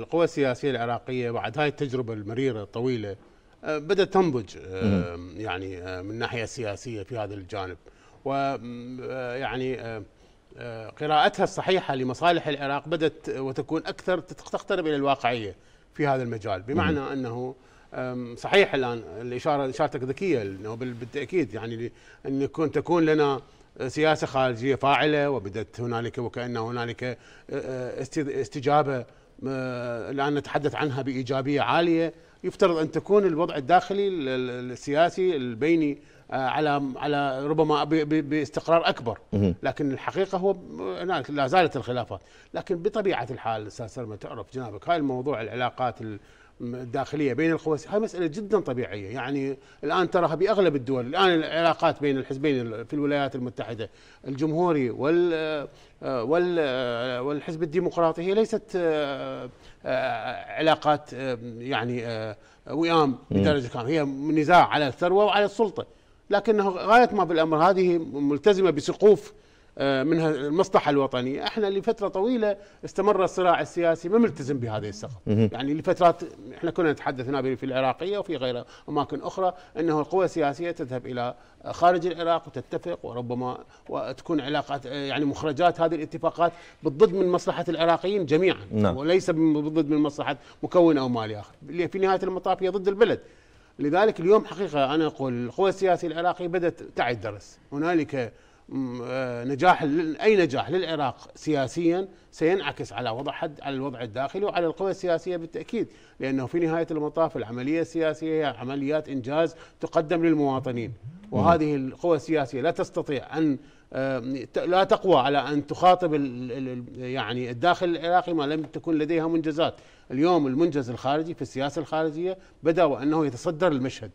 القوى السياسية العراقية بعد هاي التجربة المريرة الطويلة آه، بدأت تنضج آه، يعني آه، من الناحية السياسية في هذا الجانب ويعني قراءتها الصحيحة لمصالح العراق بدأت وتكون أكثر تقترب إلى الواقعية في هذا المجال بمعنى أنه صحيح الآن الإشارة إشارتك ذكية بالتأكيد يعني أن يكون تكون لنا سياسة خارجية فاعلة وبدت هنالك وكأن هنالك استجابة آه، الآن نتحدث عنها بإيجابية عالية يفترض أن تكون الوضع الداخلي السياسي البيني آه، على على ربما باستقرار اكبر لكن الحقيقه هو هناك لا زالت الخلافات لكن بطبيعه الحال استاذ سلمى تعرف جنابك هاي الموضوع العلاقات داخليه بين القوى هاي مساله جدا طبيعيه يعني الان تراها باغلب الدول الان العلاقات بين الحزبين في الولايات المتحده الجمهوري وال آه، وال آه، والحزب الديمقراطي هي ليست آه، علاقات يعني وئام بدرجه كامله هي نزاع على الثروه وعلى السلطه لكنه غايه ما بالامر هذه ملتزمه بسقوف آه، منها المصلحه الوطنيه، احنا لفتره طويله استمر الصراع السياسي ما ملتزم بهذه السقف، يعني لفترات احنا كنا نتحدث هنا في العراقيه وفي غير اماكن اخرى انه القوى السياسيه تذهب الى خارج العراق وتتفق وربما وتكون علاقات آه، يعني مخرجات هذه الاتفاقات بالضد من مصلحه العراقيين جميعا نعم. وليس بالضد من مصلحه مكون او مالي اخر، في نهايه المطاف هي ضد البلد. لذلك اليوم حقيقه انا اقول القوى السياسيه العراقيه بدات تعي الدرس، هنالك آه، نجاح اي نجاح للعراق سياسيا سينعكس على وضع حد على الوضع الداخلي وعلى القوى السياسيه بالتاكيد لانه في نهايه المطاف العمليه السياسيه هي عمليات انجاز تقدم للمواطنين وهذه القوى السياسيه لا تستطيع ان آه، لا تقوى على ان تخاطب يعني الداخل العراقي ما لم تكن لديها منجزات، اليوم المنجز الخارجي في السياسه الخارجيه بدا وانه يتصدر المشهد،